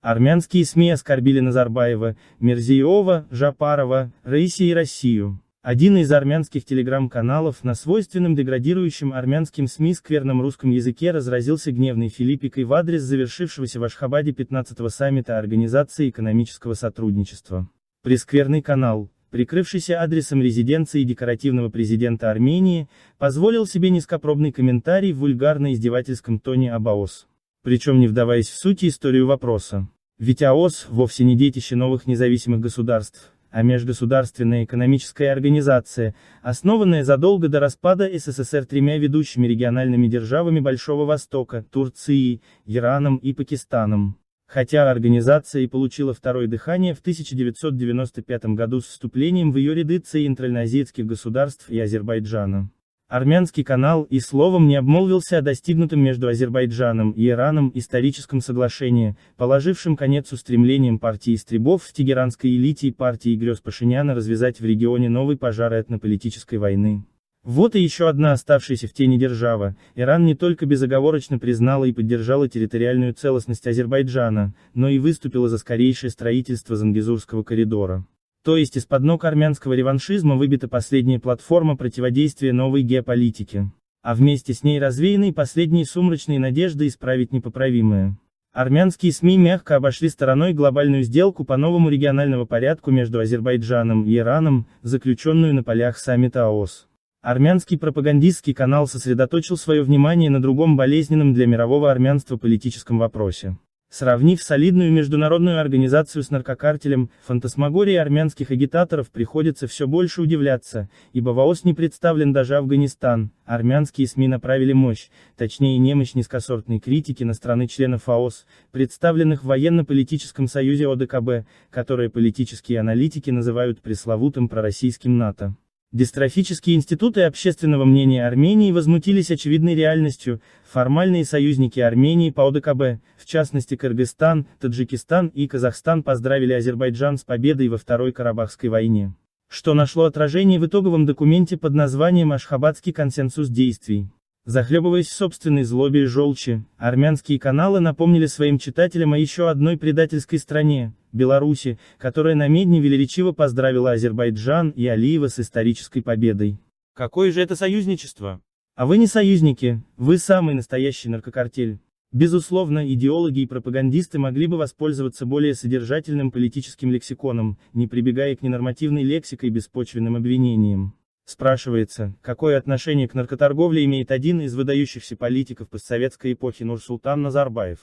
Армянские СМИ оскорбили Назарбаева, Мерзиева, Жапарова, Раиси и Россию. Один из армянских телеграм-каналов на свойственном деградирующем армянским СМИ скверном русском языке разразился гневной филиппикой в адрес завершившегося в Ашхабаде 15-го саммита Организации экономического сотрудничества. Прескверный канал, прикрывшийся адресом резиденции декоративного президента Армении, позволил себе низкопробный комментарий в вульгарно-издевательском тоне Абаос причем не вдаваясь в суть и историю вопроса. Ведь АОС вовсе не детище новых независимых государств, а межгосударственная экономическая организация, основанная задолго до распада СССР тремя ведущими региональными державами Большого Востока, Турцией, Ираном и Пакистаном. Хотя организация и получила второе дыхание в 1995 году с вступлением в ее ряды центральноазиатских государств и Азербайджана. Армянский канал и словом не обмолвился о достигнутом между Азербайджаном и Ираном историческом соглашении, положившем конец устремлениям партии Стребов в тегеранской элите и партии грез Пашиняна развязать в регионе новый пожар этнополитической войны. Вот и еще одна оставшаяся в тени держава, Иран не только безоговорочно признала и поддержала территориальную целостность Азербайджана, но и выступила за скорейшее строительство Зангизурского коридора то есть из-под ног армянского реваншизма выбита последняя платформа противодействия новой геополитике, а вместе с ней развеяны последние сумрачные надежды исправить непоправимое. Армянские СМИ мягко обошли стороной глобальную сделку по новому региональному порядку между Азербайджаном и Ираном, заключенную на полях саммита ООС. Армянский пропагандистский канал сосредоточил свое внимание на другом болезненном для мирового армянства политическом вопросе. Сравнив солидную международную организацию с наркокартелем, фантасмагории армянских агитаторов приходится все больше удивляться, ибо в не представлен даже Афганистан, армянские СМИ направили мощь, точнее немощь низкосортной критики на страны членов АОС, представленных в военно-политическом союзе ОДКБ, которые политические аналитики называют пресловутым пророссийским НАТО. Дистрофические институты общественного мнения Армении возмутились очевидной реальностью, формальные союзники Армении по ОДКБ, в частности Кыргызстан, Таджикистан и Казахстан поздравили Азербайджан с победой во Второй Карабахской войне. Что нашло отражение в итоговом документе под названием «Ашхабадский консенсус действий». Захлебываясь в собственной злобе и желчи, армянские каналы напомнили своим читателям о еще одной предательской стране, Беларуси, которая на Медне велеречиво поздравила Азербайджан и Алиева с исторической победой. Какое же это союзничество? А вы не союзники, вы самый настоящий наркокартель. Безусловно, идеологи и пропагандисты могли бы воспользоваться более содержательным политическим лексиконом, не прибегая к ненормативной лексике и беспочвенным обвинениям. Спрашивается, какое отношение к наркоторговле имеет один из выдающихся политиков постсоветской эпохи Нурсултан Назарбаев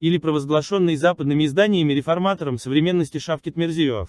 или провозглашенный западными изданиями реформатором современности Шавкет Мерзиев.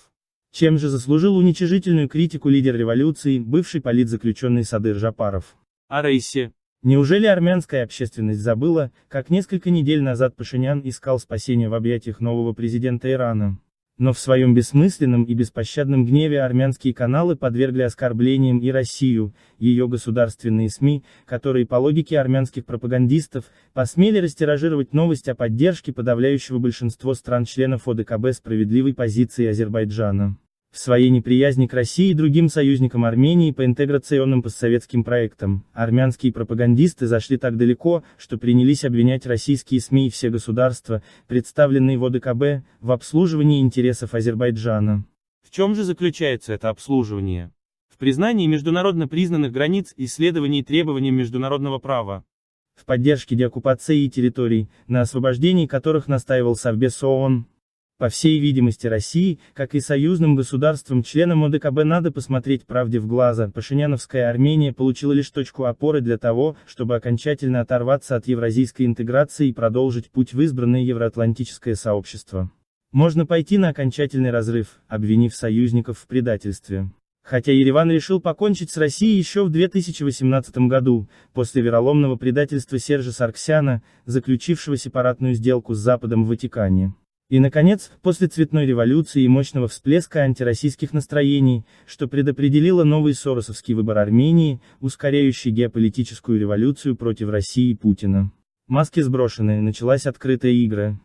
Чем же заслужил уничижительную критику лидер революции, бывший политзаключенный Садыр Жапаров? О рейсе. Неужели армянская общественность забыла, как несколько недель назад Пашинян искал спасения в объятиях нового президента Ирана? Но в своем бессмысленном и беспощадном гневе армянские каналы подвергли оскорблениям и Россию, ее государственные СМИ, которые по логике армянских пропагандистов, посмели растиражировать новость о поддержке подавляющего большинства стран-членов ОДКБ справедливой позиции Азербайджана в своей неприязни к России и другим союзникам Армении по интеграционным постсоветским проектам, армянские пропагандисты зашли так далеко, что принялись обвинять российские СМИ и все государства, представленные в ОДКБ, в обслуживании интересов Азербайджана. В чем же заключается это обслуживание? В признании международно признанных границ, исследований и требований международного права. В поддержке деоккупации территорий, на освобождении которых настаивал Совбез ООН, по всей видимости России, как и союзным государствам-членам ОДКБ надо посмотреть правде в глаза, Пашиняновская Армения получила лишь точку опоры для того, чтобы окончательно оторваться от евразийской интеграции и продолжить путь в избранное евроатлантическое сообщество. Можно пойти на окончательный разрыв, обвинив союзников в предательстве. Хотя Ереван решил покончить с Россией еще в 2018 году, после вероломного предательства Сержа Сарксяна, заключившего сепаратную сделку с Западом в Ватикане. И, наконец, после цветной революции и мощного всплеска антироссийских настроений, что предопределило новый соросовский выбор Армении, ускоряющий геополитическую революцию против России и Путина. Маски сброшены, началась открытая игра.